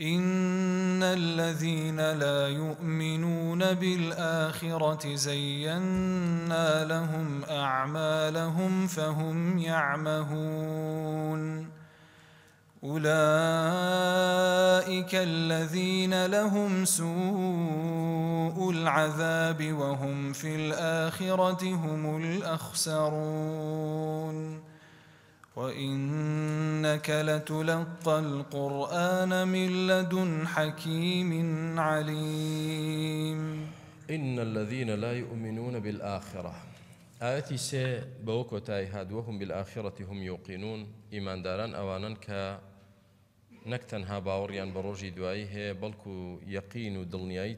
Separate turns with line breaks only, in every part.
إن الذين لا يؤمنون بالآخرة زينا لهم أعمالهم فهم يعمهون أولئك الذين لهم سوء العذاب وهم في الآخرة هم الأخسرون وإنك لتلقى القرآن من لدن حكيم عليم إن الذين لا يؤمنون بالآخرة آيتي سي بوكو تاي هاد وهم بالآخرة هم يوقنون إيمان داران أوانا كا نكتن باوەڕیان بروجي ڕۆژی هي بلكو يقين یەقین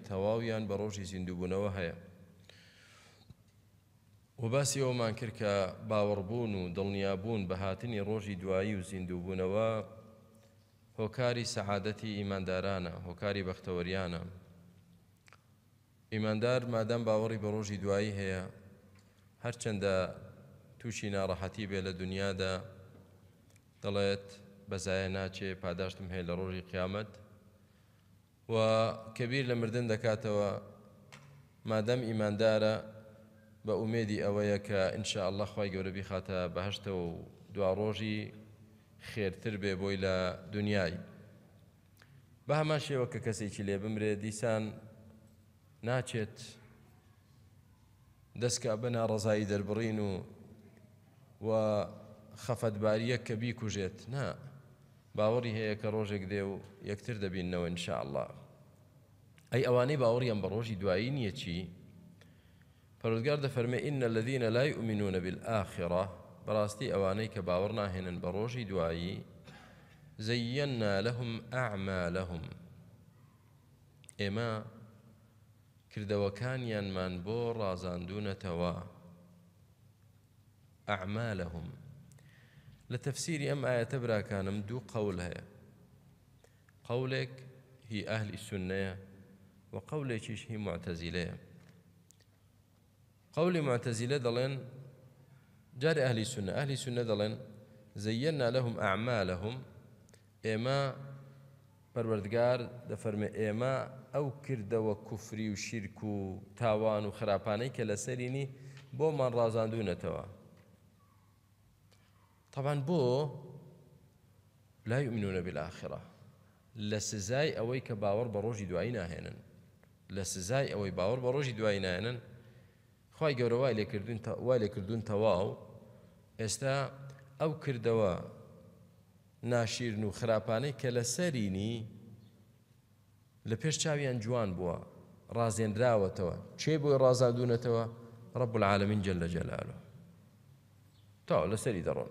تواويان بروجي تەواویان بە و باسی ئەومان کرد کە باوەڕبوون و دڵنیابوون بە هاتنی ڕۆژی دوایی و زیندووبوونەوە هۆکاری سەعادەتی ئیماندارانە هۆکاری بەختەوەریانە ئیماندار مادەم باوەڕی بە ڕۆژی دوایی هەیە هەرچەندە تووشی ناڕەحەتی بێ لە دنیادا دەڵێت بەزایە ناچێ پاداشتم هەیە لە ڕۆژی قیامەت و کەبیر لە مردن دەکاتەوە مادەم ئیماندارە بە ئومێدی ئەوەیە کە ئینشاء الله خی گەورەبی خاتە بەهشتەوە و دواڕۆژی خێرتر بێ بۆی لە دنیای بە هەما شێوە کە کەسێکی لێ بمرێ دیسان ناچێت دەستکە بەنا ڕزایی دەربڕین و و خەفەتباریە کە بیکوژێت نا باوەڕی هەیە کە ڕۆژێک دێ و یەکتر دەبینەوە انشاء الله ئەی ئەوانەی باوەڕیان بە ڕۆژی دوایی نییە چی پەرودگار دەفەرمە ان الذين لا يؤمنون بالآخرة براستي ئەوانەی کە باوەڕ ناهێنن بە ڕۆژی دوایی زەنا لەهم ئەعما لەهم ئێمە کردەوەکانیانمان بۆ ڕازاندونەتەوە ئەعما لەهم لە تەفسیری ئەم ئاەتە براکانم دوو قەول هەیە قەولێک هی ئەهلی سنەیە و قەولێکیش قولي معتزلة دلين جار أهل السنة أهل السنة دلين زينا لهم أعمالهم إما پەروەردگار دفرم إما أو كرد وكفر وشرك وتاوان و تاوان سريني بو من رازان دون توا طبعا بو لا يؤمنون بالآخرة لسزاي أويك باور بروجي دعينا هنا لسزاي أوي باور بروجي دعينا هنا خی گەورە وای لێکردون وای لێکردون تەواو ئێستا ئەو کردەوە ناشیرن و خراپانەی کە لە سەرینی لە پێش چاویان جوان بووە ڕازێنراوەتەوە چێ بۆی ڕازادونەتەوە ڕب العالمین جل لە جەلالۆ تا لەسەری دەڕۆن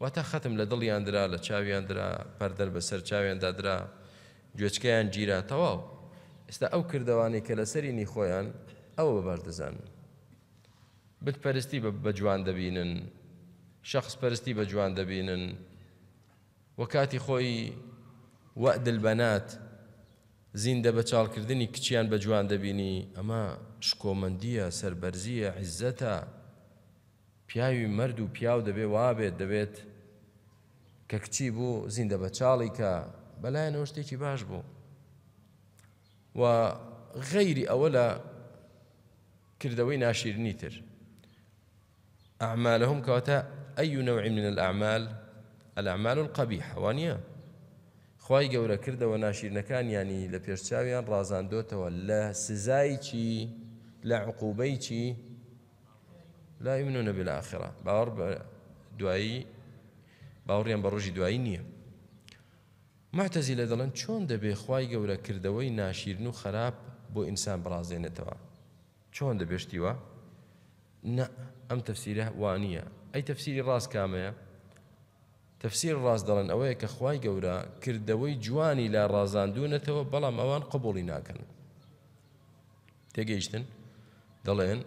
واتە خەتم لە دڵیاندرا لە چاویاندرا پەردەر بەسەر چاویاندادرا گوێچکیان گیرا تەواو ئێستا ئەو کردوانی کە لە سەرینی خۆیان ئەوە بەبەردەزانن بتپەرستی بە جوان دەبینن شخص پەرستی بە جوان دەبینن وە کاتی خۆی وەدل بەنات زیندە بە چاڵکردنی کچیان بە جوان دەبینی ئەمە شکۆمەندیە سربەرزیە عیزەتە پیاوی مرد و پیاو دەبێ وابێت دەبێت کە کچی بوو زیندە بە چاڵی کە بەلایەنەوە شتێکی باش بوو و غەیری ئەوە لە كردوين ناشیرنی نيتر أعمالهم كوتا أي نوع من الأعمال الأعمال القبيحة وانيا خواي گەورە كردو ناشیرنەکان نكان يعني پێشچاویان رازان دوتا ولا سزايتي لا عقوبيتي لا يؤمنون بالآخرة باور دوایی باوەڕیان بروجي ڕۆژی دوایی نییە معتەزی لە دەڵێن چۆن دەبێ خی گەورە کردەوەی ناشیرن و خراپ بۆ ئینسان چۆن دەبێشتیوە نە ئەم تەفسیرە وانە ئەی تەفسیری ڕاست کامەیە تەفسیر ڕاست دەڵێن ئەوەیە کە خی گەورە کردەوەی جوانی لا ڕازاندونەتەوە بەڵام ئەوان قبولی ناکەن تێگەیشتن دەڵێن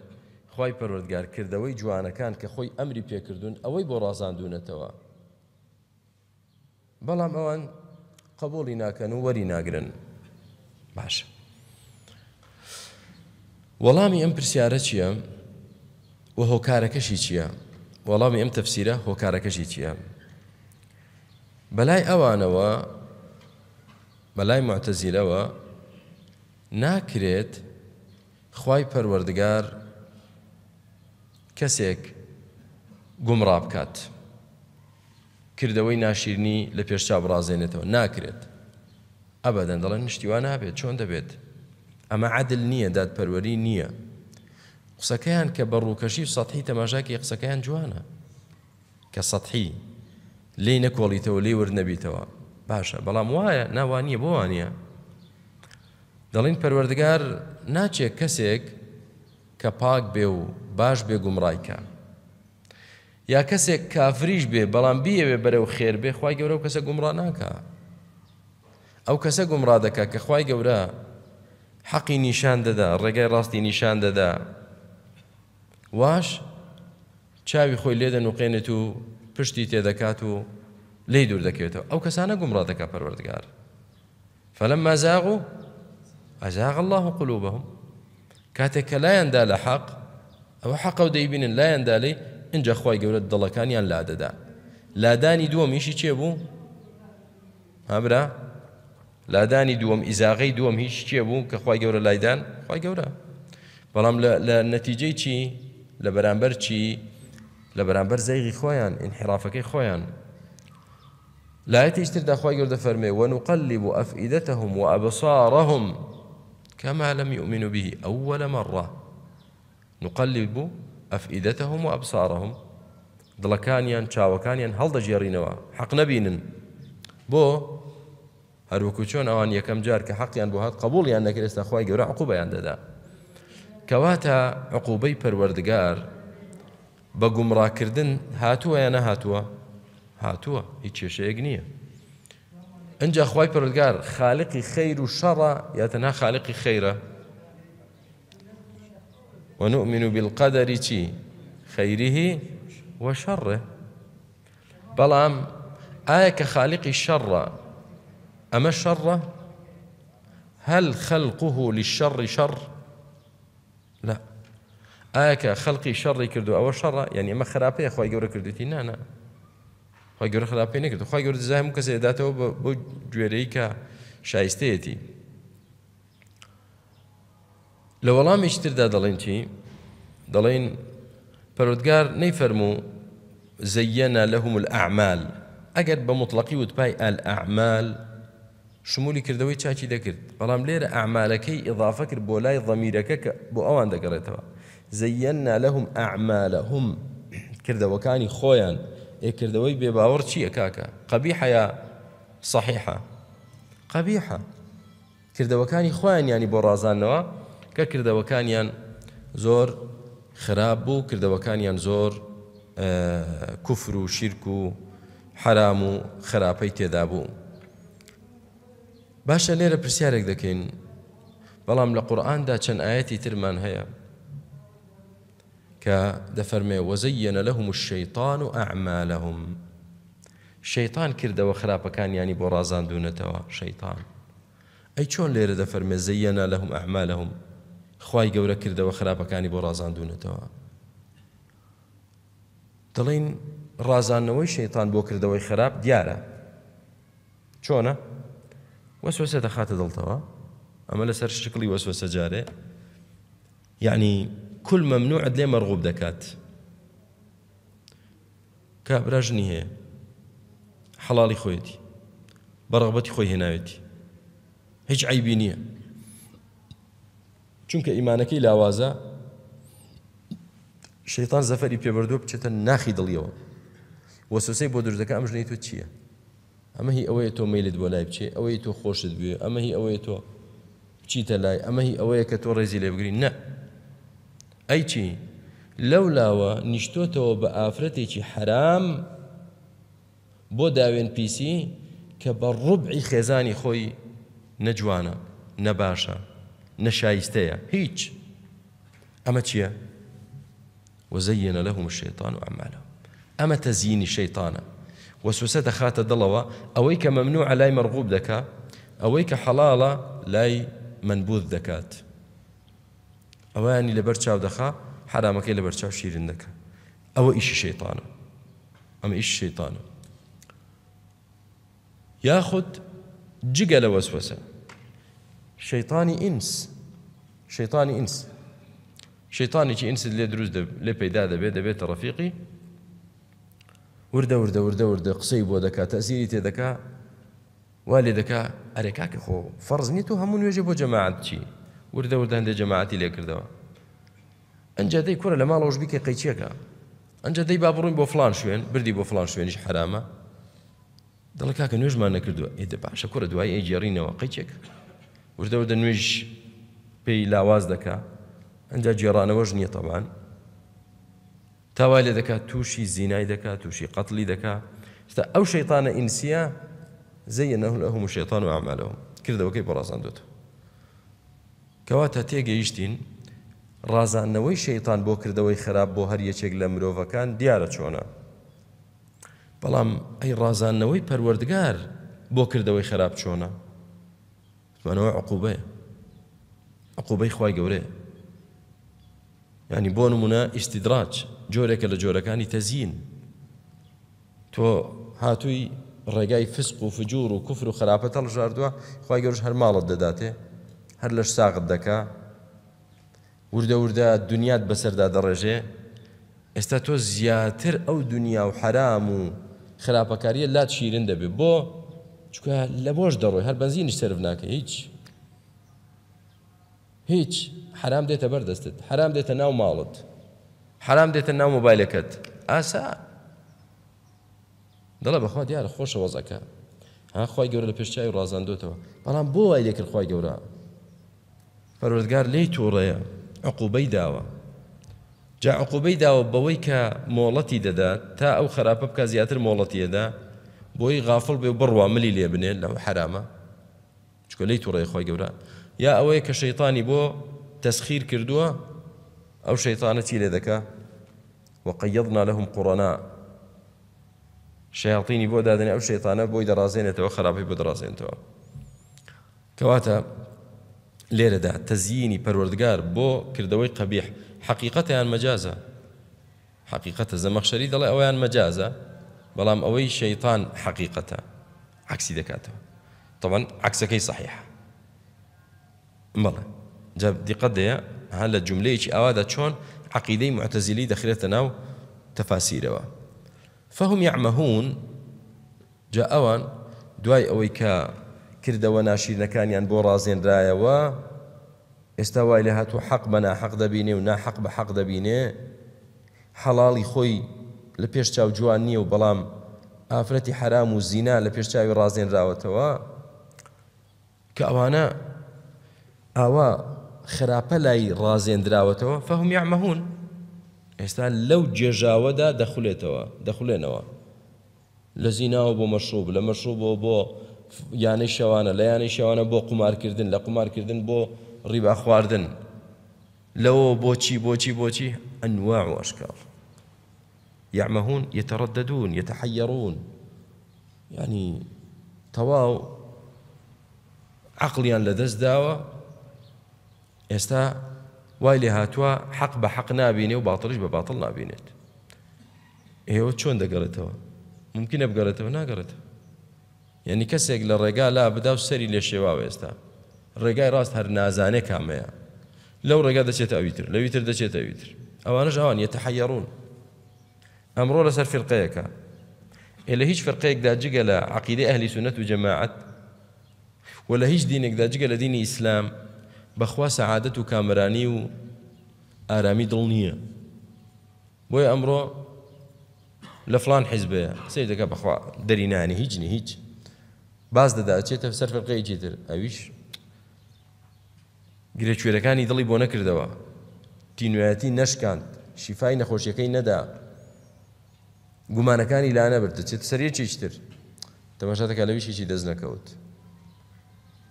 خی پەروەردگار کردەوەی جوانەکان کە خۆی ئەمری پێکردوون ئەوەی بۆ ڕازاندونەتەوە بەڵام ئەوان قبولی ناکەن و وەری ناگرن باشە وەڵامی ئەم پرسیارە چییە؟ و هۆکارەکەشی چییە؟ وەڵامی ئەم تەفسیرە هۆکارەکەشی چییە؟ بەلای ئەوانەوە بەلای معتەزیرەوە ناکرێت خی پەروەردگار کەسێک گومڕا بکات. کردەوەی ناشیرنی لە پێشچ بڕازێنێتەوە ناکرێت. ئەبەدەن دەڵێن نیشتیوان نابێت چۆن دەبێت؟ ئەمە عادل نییە دادپەروەری نییە قسەکەیان کە بە ڕووکەشی سەحی تەماژاکی قسەکەیان جوانە کە سەحی لێ نەکۆڵیتەوە لێ وەرنەبیتەوە باشە بەڵام وایە ناوانیە بۆوانە دەڵین پەروەردگار ناچێت کەسێک کە پاک بێ و باش بێ گومڕایکە یا کەسێک کافریش بێ بەڵام بیەوێ بەرەو خێر بێ خی گەورە و کەسە گومڕ ناکە ئەو کەسە گومڕادەکە کە خی گەورە حەقی نیشان دەدا ڕێگای ڕاستی نیشان دەدا واش تشاوي خوي لێ دەنوقێنێت و پشتی تێدەکات و لی دوور دەکەوێتەوە ئەو کەسانە گومڕ دەکە فلما زاغوا أزاغ الله قلوبهم كاتك لا يندال حق أو حق وديبين لا يندالي إنجا خواي قولت ضلكان يان لا ددا لا داني دوم يشي تشيبو برا لادانی دووەم ئیزاغی دووەم هیچ چیە بوو کە خی گەورە لایدان خی گەورە بەڵام لە نەتیجەی چی لە بەرامبەر چی لە بەرامبەر زەیغی خۆیان انحرافەکەی خۆیان لایەتی دا خی گەوردە فەرمێ ونقلب أفئدتهم وأبصارهم كما لم يؤمنوا به أول مرة نقلب أفئدتهم وأبصارهم دڵەکانیان چاوەکانیان هەڵدەژێڕینەوە حق نەبینن بو هەروەکو چۆن آن یکم جار کە حەقیان يعني بۆ هات قبولیان يعني نەکرد ئێستا خی گەورە عقوبیان يعني دەدا پروردگار با پەروەردگار کردن هاتوا یا نه هاتوا هاتوا هیچ کێشەیەک نییە انجا خواهی پروردگار خالقی خیر و شەڕە یاتەنا خالقی خەیرە ونؤمن بالقدر چی و وەشەڕێ بلام آیا کە خالقی شەڕە أما الشر هل خلقه للشر شر لا ئاکە آية خەڵقی شر كردو أو شر يعني ئەمە خراپەیە خی گەورە کردوتی نانە خی گەورە خراپی نەکرد خی گەور زایم کەس دەداتەوە بۆ گوێرەی کە لو لە وەڵامی تردا دەڵێن چی دەڵێن پەرۆودگار نەیفەرمو زەنە لەهم الأعمال ئەگەر بمطلقي مطلقی الأعمال شمولی کردەوەی چاکی دەکرد بەڵام لێرە ئەعمالەکەی ئضافە کرد بۆ لای ضەمیرەکە کە بۆ ئەوان دەگەڕێتەوە زەننا لەهم ئەعمالەهم کردەوەکانی خۆیان ئێکردەوەی بێباوەڕ چییە کاکە قەبی حەیە صحیحە قەبیحە کردەوەکانی خۆیان ینی بۆ ڕازانەوە کە کردەوەکانیان زۆر خراپ بوو کردەوەکانیان زۆر کوفر و شیرک و حرام و خراپەی تێدا بوو باشە لێرە پرسیارێک دەکەین بەڵام لە قورآاندا چەند ئاەتی ترمان هەیە کە دەفەرمێ وەزەیەنە لەهم الشەیطان و ئەعمالەهم شەیطان کردەوە خراپەکان ینی بۆ ڕازاندونەتەوە شەیطان ئەی چۆن لێرە دەفەرمێ زەیەنە لەهم ئەعمالەهم خی گەورە کردەوە خراپەکانی بۆ ڕازاندونەتەوە دەڵین ڕازانەوەی شەیطان بۆ کردەوەی خراپ دیارە چۆنە؟ وسوسة دخات دلتوا أما لسر شكلي وسوسة جاري يعني كل ممنوع دلي مرغوب دكات كابراجني هي حلالي خويتي برغبتي خوي هنايتي هيج عيبيني شنك إيمانك إلى وازا شيطان زفري بيبردو بچتن ناخي دليو وسوسي بودر دكا أمجنيتو تشيه اما هي ئەوەیە تو ميلد بۆ لای بچێ تو خوشد بي اما هي هی تو تۆ تلاي اما هي هی كتو کە تۆ ڕێزی لێ بگرین نە ئەی چی لەو لاوە نیشتۆتەوە بە ئافرەتێکی حرام بو داوين پیسی کە بە خزاني خوي نجوانا نباشا نەباشە نەشایستەیە هیچ ئەمە وزين لهم الشيطان أعمالهم أما تزيين الشيطان وسوسه خات دلوا اويك ممنوع لاي مرغوب دكا اويك حلالة لاي منبوذ دكات اواني لبرتشاو دخا حرامك اللي برتشاو شيرين دكا او ايش شيطان ام ايش شيطان ياخذ جقل وسوسه شيطاني انس شيطاني انس شيطاني انس اللي دروز لبيداده بيد بيت رفيقي ورده ورده ورده ورده قصيب ودك تأثير تدك والدك أريكاك خو فرض نيتو همون يجب جماعة شيء ورده ورده عند جماعة اللي كرده أنجا ذي كورة لما لوش جبك قيتشيك أنجا دي بابرون بوفلان شوين بردي بوفلان شوين إيش حرامة دلك هاك نوج ما نكردو إذا إيه بعشا كورة دواي إيجي رينا وقيتشيك ورده ورده نوج بي لاواز دكا عند جيران وجني طبعا تاوای لێ دەکات تووشی زینای دەکات تووشی قەتلی دەکات تا ئەو شەیتانە ئینسیە زەیە نەهول ئەهم شێتان و ئامالەوە کردەوەکەی بەڕازان دوێت کەواتە تێگەیشتین ڕازانەوەی شەیتان بۆ کردەوەی خراپ بۆ هەر یەکێک لە مرۆڤەکان دیارە چۆنە بەڵام ئەی ڕازانەوەی پەروەردگار بۆ کردەوەی خراپ چۆنە منەوە عقوبەیە عقوبەی خی گەورەیە ینی بۆ نمونە ئیسیدراج جۆرێکە لە جۆرەکانی تەزیین تۆ هاتووی ڕێگای فسق و فجوور و کوفر و خراپەتە لەژاردووە خی گەورش هەر ماڵت دەداتێ هەر لەش ساغت دەکا وردە وردە دنیات بەسەردا دەڕێژێ ئێستا تۆ زیاتر ئەو دنیا و حرام و خراپەکاریە لات شیرن دەبێ بۆ چکە لە بۆش دەڕۆی هەر بەنزینی سرف ناکە هیچ هیچ حرام دێتە بەردەستت حرام دێتە ناو ماڵت حرام دێتە ناو مۆبایلەکەت ئاسا دڵە بەخوا دیارە خۆشە وەزەکە هاخوای گەورە لە پێشچوی ڕازاندوتەوە بەڵام بۆ وای لێکردخوای گەورە پەرۆزگار لی تووڕەیە عقوبەی داوە جا عقوبەی داوە بەوەی کە مۆڵەتی دەدات تا ئەو خراپە بکە زیاتر مۆڵەتیەدا بۆی غافڵ بێ بڕوا ملی لێ بنێن لەو حرامە چکۆ لی تووڕێ خۆی گەورە یا ئەوەیە کە شەیتانی بۆ تسخير كردوا أو شيطانة لذكا وقيضنا لهم قرناء شياطيني رازين يتوخر ئەو شەیتانە بۆی دەڕازێنێتەوە خراپی بۆ دەڕازێنێتەوە کەواتە لێرەدا تەزیینی پەروەردگار بۆ کردەوەی قەبیح حقیقەتیان مەجازە الله أو دەڵێ ئەویان مجازة بلام أوي شيطان حقيقة عكسي ذكاته طبعا عکسەکەی صحیح بەڵێ جا دیقەت دەیە هە لە جملەیەکی ئاوادا چۆن عقیدەی معتەزیلی دەخرێتە ناو تەفاسیرەوە فهم یعمەهون جا ئەوان دوای ئەوەی کە کردەوە ناشیرنەکانیان بۆ ڕازێنرایەوە ئێستا وای لە هاتوو حەق بە ناحەق دەبینێ و ناحەق بە حەق دەبینێ حەڵاڵی خۆی لە پێش چاو جوان نییە و بەڵام ئافرەتی حرام و زینا لە پێش چاوی ڕازێنراوەتەوە کە ئەوانە ئاوا خراپە لای ڕازێنراوەتەوە فەهم یعمەهون ئێستا لەو جێژاوەدا دەخولێتەوە دەخولێنەوە لە زیناوە بۆ مەشوب لە یعنی شوانه یانەی شەوانە لە یانەی قمار کردن قمارکردن لە قمارکردن بۆ ڕیبا خواردن بو چی بو چی انواع و ئەشکاڵ يعمهون يترددون يتحيرون يعني تواو عقليا لدەست داوە استا وايلي هاتوا حق بحق نابيني وباطلش بباطل نابينيت ايوه شلون دا قريتها ممكن ابقى قريتها ما قريتها يعني كسيك للرقا لا بدا سري للشباب استا الرقا راس هر نازانه كامية لو رقا دا شيت اويتر لو يتر دا شيت اويتر او انا جوان يتحيرون امرو لسر فرقيك اللي هيش فرقيك دا جيك عقيده اهل سنه وجماعه ولا هيش دينك دا جيك دين الاسلام بەخوا سەعادەت و کامرانی و ئارامی دڵ نییە بۆیە ئەمڕۆ لە فلان حیزبەیە سەی دەکە بەخوا دەرینانی هیچنی هیچ باز دەداچێتە سەر فقەیەکی تر ئەویش گرێکوێرەکانی دڵی بۆ نەکردەوە تینوەتی نەشکاند شیفای نەخۆشیەکەی نەدا گومانەکانی لا نەبرد چێت سەرەکیتر تەماشاتەکە لەویشێکی دەست نەکەوت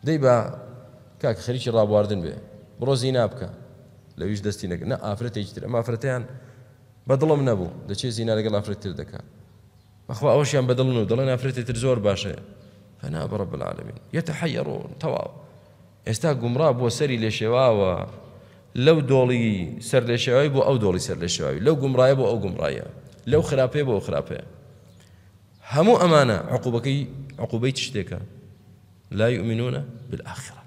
دەی بە كاك خريشي راب واردن به بروزي نابكا لو يش دستي نك نا افرت اجتر ما افرتان بدلم نبو ده شي زينا لقال افرت دكا اخوا اول شيء بدل نو ضلنا افرت ترزور باشا فنا برب العالمين يتحيرون توا استا قمراب وسري لشواوا لو دولي سر لشواب او دولي سر لشواب لو قمرايب او قمرايا لو خرابيب او خرابي همو امانه عقوبكي عقوبيت شتيكا لا يؤمنون بالاخره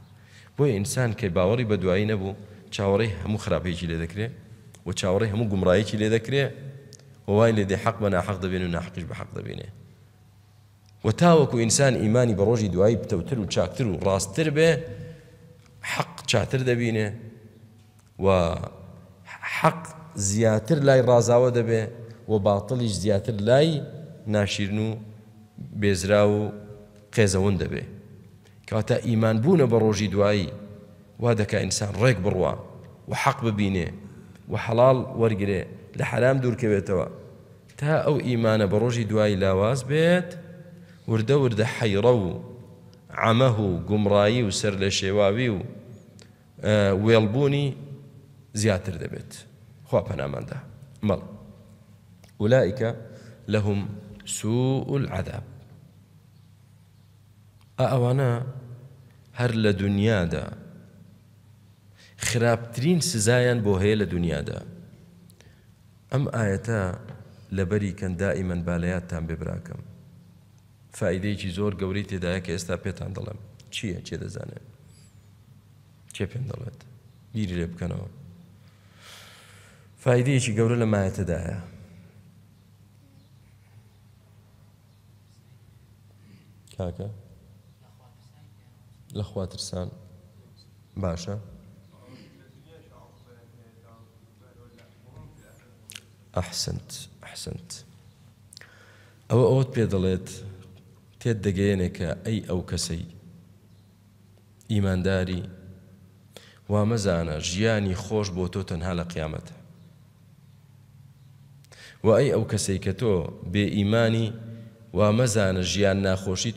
بۆیە ئینسان کە باوەڕی بە دوایی نەبوو چاوەڕی هەموو خراپێکی لێ دەکرێت و چاوەڕی هەموو گومڕایەکی لێ دەکرێت وای لێ دێ حەق بە ناحق دەبێن و ناحقیش بە حەق دەبێنێ و تاوەکو ئینسان ئیمانی بە ڕۆژی دوایی پتەوتر و چاکتر و ڕاستتر بێ حەق چاتر دەبینێ و حەق زیاتر لای ڕازاوە دەبێ و باتڵیش زیاتر لای ناشیرن و بێزرا و قێزەون دەبێت كواتا إيمان بونا بروجي دوائي وهذا وا ريك بروا وحق ببينه و ورقره ببینێ و حەڵال تا أو إيمان بروجي دوائي لاواز بيت ورد ورد حيرو و عەمەه وسر گومڕایی و زياتر دبيت شێواوی و وێڵبوونی زیاتر دەبێت خوا پەناماندا سوء العذاب أأوانا هەر لە دنیادا خراپترین سزایان بۆ هەیە لە دنیادا ئەم ئاەتە لەبەری کەندائی من بالایاتتان بێبراکەم فیدەیەکی زۆر گەوری تێدایە کە ئێستا پێتان دەڵم چییە چێ دەزانێت چێ پێم دەڵێت بیری لێ بکەنەوە فیدەیەکی گەورە لە مایەتەدایە کاکە الاخوات رسال باشا احسنت احسنت او اوت پێ دەڵێت تێت دەگەیەنێکە ئەی ئەو کەسەی ئیمانداری وا مەزانە ژیانی خۆش بۆ تۆ و اي او كسي كتو تۆ بێ ئیمانی وا مەزانە ژیان ناخۆشی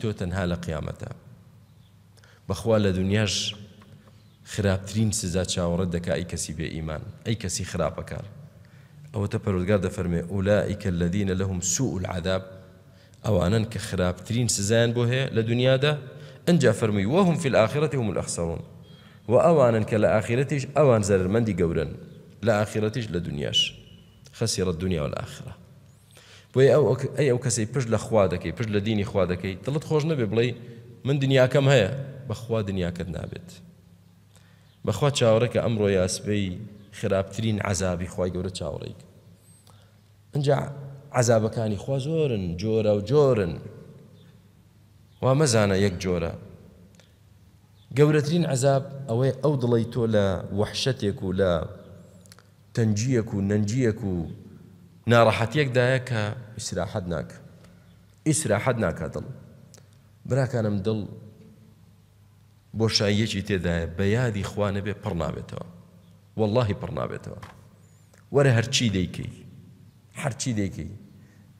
بخوال لە دنیاش خراپترین سزا چاوەڕە دەکای کەسی بێ ئیمان ئەی کەسی خراپەکار ئەوەتە پەرودگار دەفەرمێ ئولائیکە الذینە لەهم سوء العذاب ئەوانن کە خراپترین سزایان بۆ هەیە لە دنیادا انجا فەرمووی وەهم فی الآخرەتی هم الأخسرون و ئەوانن کە لە ئاخرەتیش ئەوان زەرمەندی گەورن لە ئاخرەتیش لە دنیاش خەسیرە دنیا و لە ئاخرە بۆی ئەو ئەی ئەو کەسی پشت لە خوا دەکەی پشت لە دینی خوا دەکەی دڵت خۆش نەبێ بڵێ من دنیاکەم هەیە بەخوا دنیاکەت نابێت بەخوا چاوەڕێکە ئەمڕۆ یاسبەی خراپترین عذابی خی گەورە چاوەڕێک اینجا عذابەکانی خوا زۆرن جۆرە و جۆرن وا مەزانە یەک جۆرە گەورەترین عذاب ئەوەی ئەو دڵی تۆ لە وحشتێک و لە تەنجیەک و نەنجیەک و ناڕەحەتەکدایە کە ئیسراحەت ناکە ئیسراحەت ناکە دڵ براکانم دڵ بۆ شایەکی تێدایە بە یادی خوانە بێ پڕ نابێتەوە واللهی پڕ نابێتەوە وەرە هەرچی دەیکەی هەرچی دەیکەی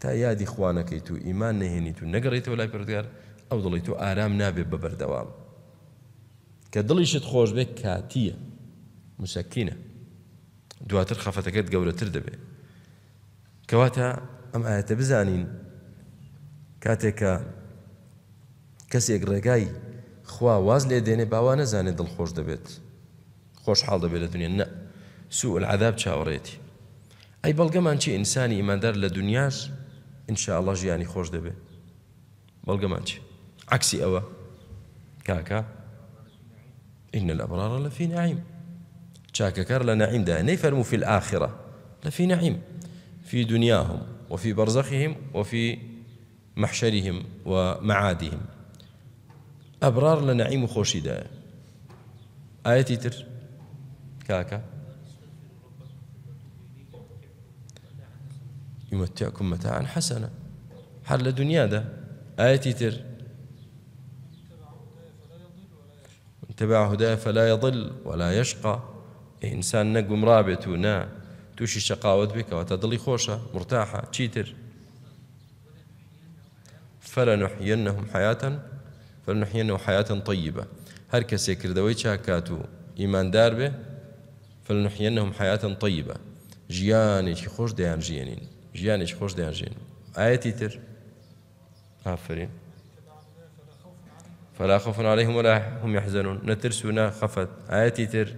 تا یادی خوانەکەی تو ئیمان نهێنیت و نەگەڕێتەوە لای پردگار ئەو دڵی تو ئارام نابێت بە بەردەوام کە دڵیشت خۆش بێت کاتیە مسەکینە دواتر خەفەتەکەت گەورەتر دەبێت کەواتە ئەم ئاەتە بزانین کاتێک کە کەسێک ڕێگای خوا واز لێ دێنێ باوا نەزانێت دڵخۆش دەبێت خۆشحاڵ دەبێت لە دنیا نە سوء العذاب چاوەڕێتی ئەی بەڵگەمان چی ئینسانی ئیماندار لە دنیاش ئینشاءله ژیانی خۆش دەبێت بەڵگەمان چی عكسي ئەوە كاكا إن الأبرار لفي نعيم شاككر نعيم ده نيفرموا في الآخرة لفي نعيم في دنياهم وفي برزخهم وفي محشرهم ومعادهم أبرار لنعيم نەعیم آية خۆشیدایە ئاەتی تر کاکە یمەتیاکم مەتەعان حەسەنە هەر لە آية تتر ئاەتی تر تبع هداه فلا يضل ولا يشقى إنسان نە گومڕا نا توشي شقاوت بك تا خوشة مرتاحة تشيتر چیتر حياة فلنحينه حياة طيبة هر کسی کردەوەی چاکات إيمان ئیماندار بێ فلنحیەنهم حیاتن طیبە ژیانێکی خۆش دەیان ژیانین ژیانێکی خوش دەیان ژین ئاەتی تر آفرين فلا خوف عليهم ولا هم يحزنون نترسونا خفت آياتي تر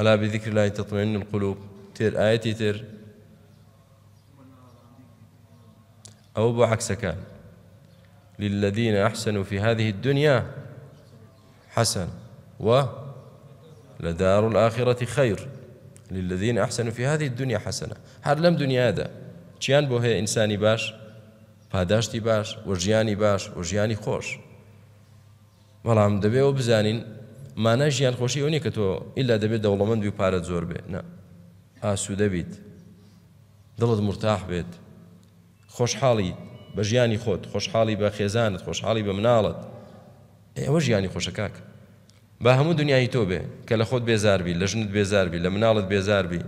ألا بذكر الله تطمئن القلوب تر آياتي تر أو بعكسك للذين أحسنوا في هذه الدنيا حسن ولدار الآخرة خير للذين أحسنوا في هذه الدنيا حسنة هل لم دنيا هذا چیان بوهي إنساني باش پاداشتی باش وجياني باش وجياني خوش ولعم دبي دەبێەوە ما نجيان خوشي خۆشی كتو إلا دبي ئللا دەبێت دەوڵەمەندی و پارە نا آسو ن دلد مرتاح مرتاح خوش حالي بە ژیانی خوش حالي بە خێزانت خۆشحاڵی بە مناڵت ئێوە ژیانی خۆشەکاک بە هەموو دنیای تۆ بێ کە لە خۆت بێزاربی لە ژنت بێزاربی لە مناڵت بێزاربی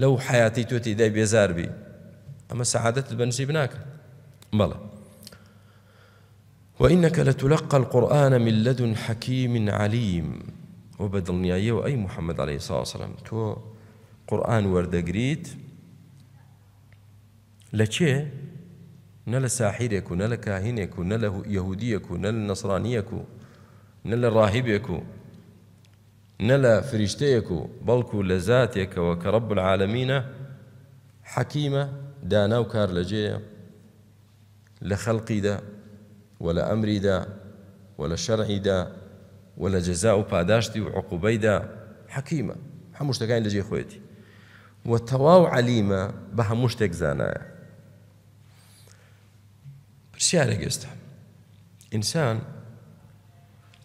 لەو حیاتی تۆتی دای بێزاربی ئەمە سەعادەت بەنسی بناکە بەڵە وإنك لتلقى القرآن من لدن حكيم عليم وبدل نيايه وأي محمد عليه الصلاة والسلام تو قرآن ورد قريت لكي نل ساحرك نل كاهنك نل يهوديك نل نصرانيك نل راهبك نل فرشتيك بلك لە وكرب العالمين حكيمة دانا وكار کار لخلقي دا ولا أمري دا ولا شرعي دا ولا جزاء باداشتي وعقوبي دا حكيمة و عقوبەیدا يعني لجي خويتي وتواو لەجێ بها مشتك زانايا پرسیارە گەێستا ئینسان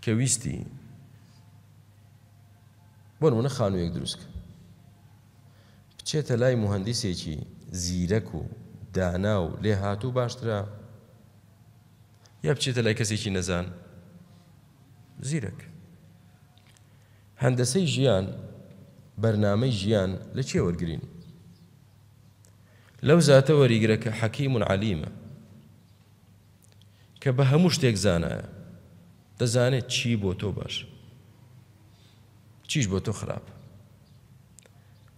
کە ویستی بۆ منە خانوویەک دروستکە بچێتە لای مهندسێکی زیرەک و دانا و لێ هاتوو باشترە یا بچێتە لای کەسێکی نەزان زیرەک هەندەسەی ژیان بەرنامەی ژیان لە چێ وەرگین لەو زاتە وەریگرەکە حەکیم و علیمە کە بە هەموو شتێک زانایە دەزانێت چی بۆ تۆ باش چیش بۆ تۆ خراپ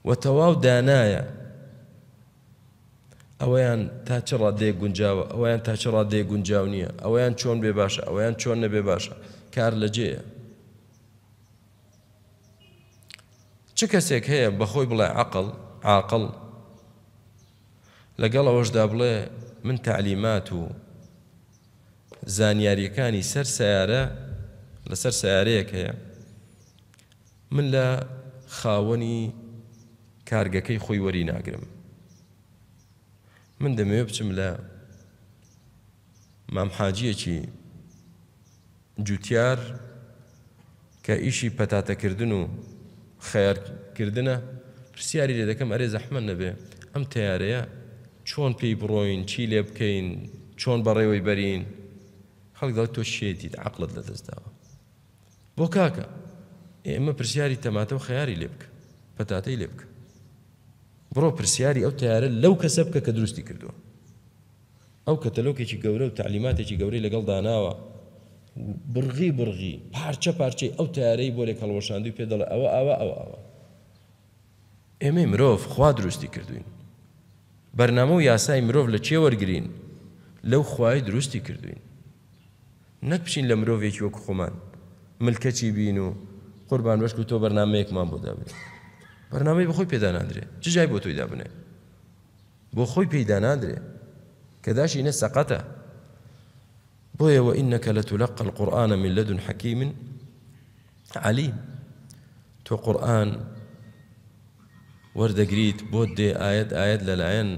وە تەواو دانایە ئەوەیان تا چ ڕادێ گونجاوە ئەویان تا چ ڕادێ گونجاو نییە ئەویان چۆن بێ باشە ئەویان چۆن نەبێ باشە کار لەجێە چ کەسێک هەیە بەخۆی بڵێ عقل عاقل لەگەڵ ئەوەشدا بڵێ من تعلیمات و زانیاریەکانی سەر سیارە لەسەر سیارەیەک هەیە من لە خاوەنی کارگەکەی خۆی وەری ناگرم من دەمەوێ بچم لە مامحاجیەکی جوتیار کە ئیشی پەتاتەکردن و خەیارکردنە پرسیاری لێ دەکەم ئەرێ زەحمە نەبێ ئەم تیارەیە چۆن پێی بڕۆین چی لێ بکەین چۆن بەڕێوەی بەرین خەڵکدا تۆ شێتیت عقلت لە دەستداوە بۆ کاکە ئێمە پرسیاری تەماتە و خیاری لێ بکە پەتاتەی لێ بکە بڕۆ پرسیاری ئەو تیارە لەو کەسە بکە کە دروستی کردووە ئەو کەتەلۆکێکی گەورە و تعلیماتێکی گەورەی لەگەڵ داناوە برغی برغی پارچە پارچەی ئەو تیارەی بۆ لێک هەڵەشاندوی پێ دەڵێ ئەوە ئەوە ئەوە ئەوە ئێمەی مرۆڤ خوا دروستی کردوین بەرنامە و یاسای مرۆڤ لە چێ وەرگین لەو خوای دروستی کردوین نەک لمرو لە مرۆڤێکی وەک خۆمان ملکەچی بین و قوربان بەشک و تۆ بەرنمەیەکمان بۆ دابێت بەرنمەی بە خۆی پیدا نادرێ چه جای بو تۆی دابنێ بو خۆی پیدا نادرێ کە داشی نە سەقەتە بو یو انک تولەق القران من لدن حکیم علیم تو قران ورد وەردەگریت بودي دێ ئاەت للعين لەلایەن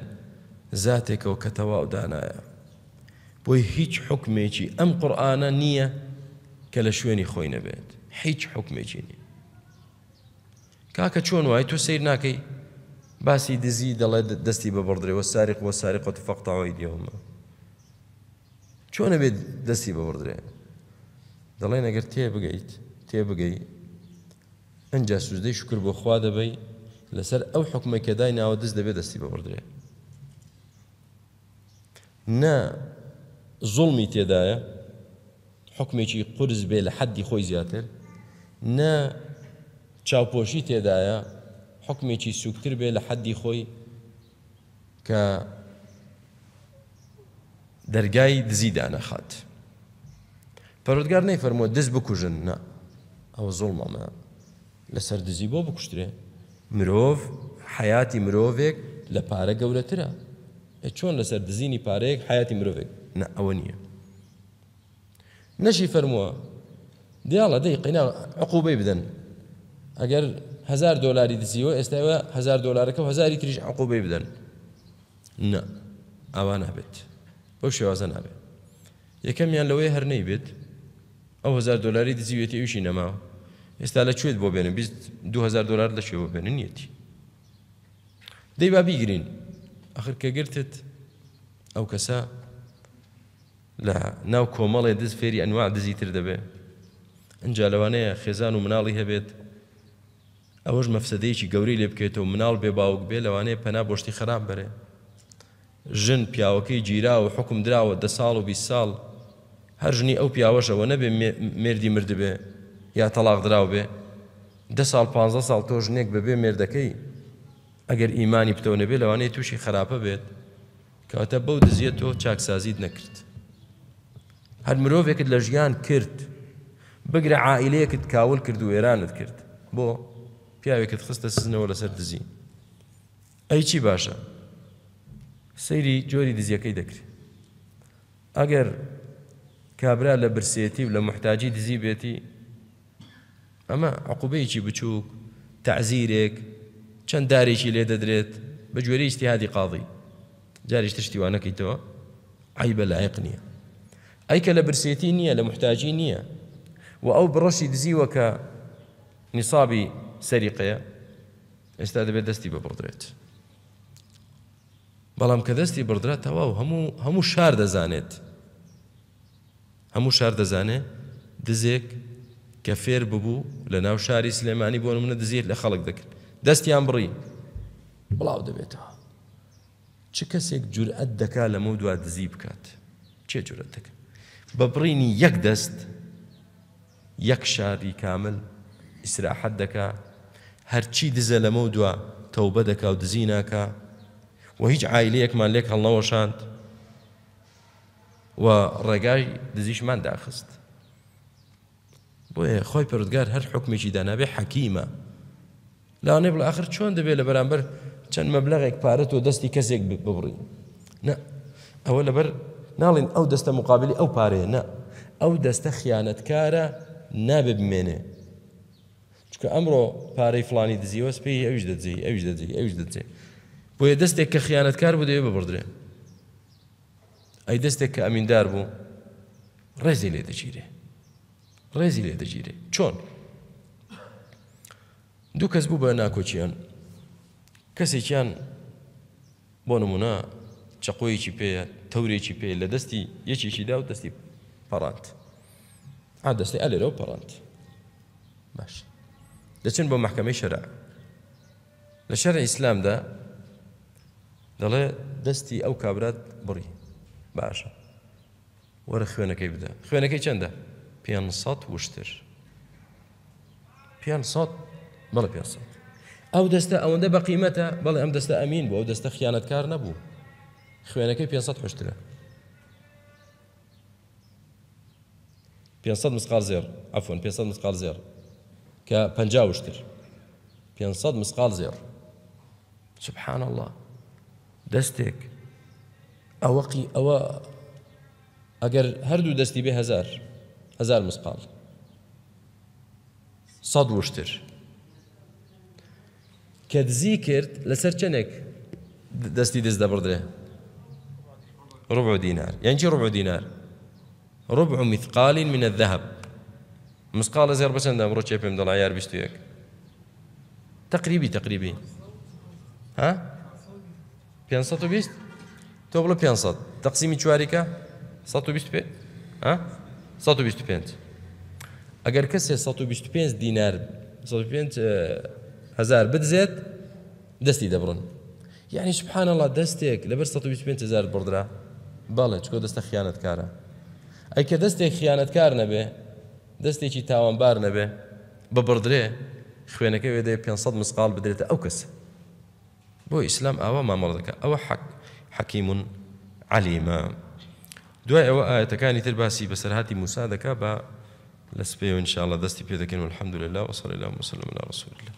زاتێکەوە دانايا بۆی هیچ حکمێکی ئەم قورآانە نییە کە لە شوێنی خۆی نەبێت هیچ حکمێکی نیە کاکە چۆن وای تۆ سیر ناکەی باسی دزی دەڵێ دەستی بە بڕدرێەوە ساریق وە ساریقەت فەقتەوەی دیێمە چۆنە بێت دەستی بە بڕدرێ دەڵێن ئەگەر تێ بگەیت تێ بگەی ئەجا سوودەی شکر بۆ خوا دەبی لەسەر ئەو حکومەکەدای ناوە دەست دەبێت دەستی بە بڕدرێ نه زڵمی تێدایە حکمێکی قرس بێ لە حەدی خۆی زیاتر نە چاوپۆشی تێدایە حکمێکی سوکتتر بێ لە حەدی خۆی کە دەرگای دزیدا نەخات پەرودگار نەیفەرمووە دەست بکوژن نە ئەوە زۆڵمەمە لەسەر دزی بۆ بکوشترێ مرۆڤ حیاتی مرۆڤێک لە پارە گەورەترە چۆن لەسەر دزینی پارەیەک حیاتی مرۆڤێک نە ئەوە نییە نەشی فەرمووە دیاڵە دەی قینا عقوبەی بدەن ئەگەر هزار دلاری دزیەوە ئێستاوە هزار دلارەکە و هزاری تریش عقوبەی بدەن نە ئەوان نابێت بەو شێوازە نابێت یەکەمیان لەوەی هەر نەی بێت ئەو هزار دلاری دزیوێتی وشی نەماوە ئێستا لەکوێت بۆ بێنن 2000 دلار لە شێوە بێنن نیەتی دەی با بیگرین ئەخر کە گرتت ئەو کەسە لە ناو کۆمەڵێ دز فێری ئەنوا دزی تر دەبێ ئەجا لەوانەیە خێزان و مناڵی هەبێت ئەوەش مەفسەدەیەکی گەوری لێ بکێتەوە مناڵ بێ باوک بێ لەوانەیە پەنا بۆشتی خراپ بەرێ ژن پیاوەکەی گیرا و حکم درراوە دە ساڵ و بی ساڵ هەر ژنی ئەو پیاوەشەوە نەبێ مردی مردبێ یا تەلاق درااو بێ ده ساڵ 15 ساڵ تۆ ژنێک بەبێ مێردەکەی ئەگەر ئیمانی پتەوە نەبێ لەوانەیە تووشی خراپە بێت کەواتە بەو دزیە تۆ چاکسازیت نەکرد هەر مرۆڤێکت لە ژیان کرد بگرە عائلەیەکت کاول کرد و وێرانت کرد بۆ پیاوێکت خستە سزنەوە لەسەر دزی ئەی چی باشە سەیری جۆری دزیەکەی دەکرێت ئەگەر کابرا لە برسێتی و لە محتاجی دزی بێتی ئەمە عقوبەیەکی بچووک تعزیرێک چەند دارێکی لێ دەدرێت بە جوێری ئیشتیهادی قاضی جاریش تشتیوانەکەیتەوە عیبە لایق نییە ئەیکە لە برسێتی نییە لە محتاجی نییە و ئەو بڕەشی دزیوە کە نیسابی سەریقەیە ئێستا دەبێت دەستی ببڕدرێت بەڵام کە دەستی بردرێت تەواو هەموو شار دەزانێت هەموو شار دەزانێت دزێک کە فێر ببوو لە ناو شاری سلێمانی بۆ منە دزیێت لە خەڵک دەکرد دەستیان بڕی بڵاو دەبێتەوە چ کەسێک جورئەت دەکا لەمە دوا دزی بکات چێ جورەت دەکەن ببريني يك يكشاري كامل إسراء حدك هرشي دزل مودوا توبدك أو دزيناك وهيج عائليك ما لك الله وشانت ورجاي دزيش من داخست بوي خوي قال هر حكم جدانا بحكيمة لا نبل آخر شون دبي لبرامبر كان مبلغك بارت ودستي كزيك ببرين نا أولا بر ناڵین ئەو دەستە مقابلی ئەو پارەیە نە ئەو دەستە خیانەتکارە ناببمێنێ چکە ئەمڕۆ پارەی فلانی دزیوە پێی ئەوش دەجێ ئەوش دەجێ ئەوش دەجێ بۆیە دەستێک کە خیانەتکار بوو دەوێ ببڕدرێ ئەی دەستێک کە ئەمیندار بوو ڕێزی لێ دەگیرێ ڕێزی لێ دەگیرێ چۆن دوو کەس بوو بە ناکۆچیان کەسێکیان بۆ نمونە چەقۆیەکی پێە تەورێکی چی پیل دستی یه دا و دستی پرانت عاد آه، دستی آلی رو پرانت باش با دەچن شرع لشرع اسلام دا شەرع دستی او دەستی بری باش ور باشە کی بده بدە کی چنده پیان سات وشتر پیان پێ سات بەڵە پێ سات ئەو دەستە با قیمته قیمەتە ام دسته امین بود او دسته خیانت کار نبود خويا انا كاين بيانصات حوشت له صد مسقال زير عفوا صد مسقال زير كا بنجاوشتر وشتر صد مسقال زير سبحان الله دستك اوقي او اجر هردو دستي به هزار هزار مسقال صد وشتر كد زيكرت لسر چنك دستي دست دبردره ربع دينار يعني شي ربع دينار ربع مثقال من الذهب مثقال زير بس عندهم روش يبي من العيار بيشتويك تقريبي تقريبي ها بيان بيانصات وبيست توبلا بيانصات تقسيم شواركة صات وبيست بي ها صات وبيست بيانت اگر کسی صد و بیست پنج دینار صد اه، هزار پنج زيت دستي دبرون يعني سبحان الله دستیک لبر صد و بیست پنج هزار بردرا بەڵێ چکۆ دەستە خیانەتکارە ئەیکە دەستێک خیانەتکار نەبێ دەستێکی تاوانبار نەبێ بە بردرێ خوێنەکە وێدەیە 500 مسقال بدرێتە ئەو کەس بۆ ئیسلام ئاوا مامەڵەکە ئەوە حەق حەکیمون علیمە دوای ئەوە ئاەتەکانی تر باسی بەسەرهاتی موسا دەکا بە لە سپێ انشاءڵە دەستی پێ دەکەن و الحەمدولله وصلی الله وسلم على رسول الله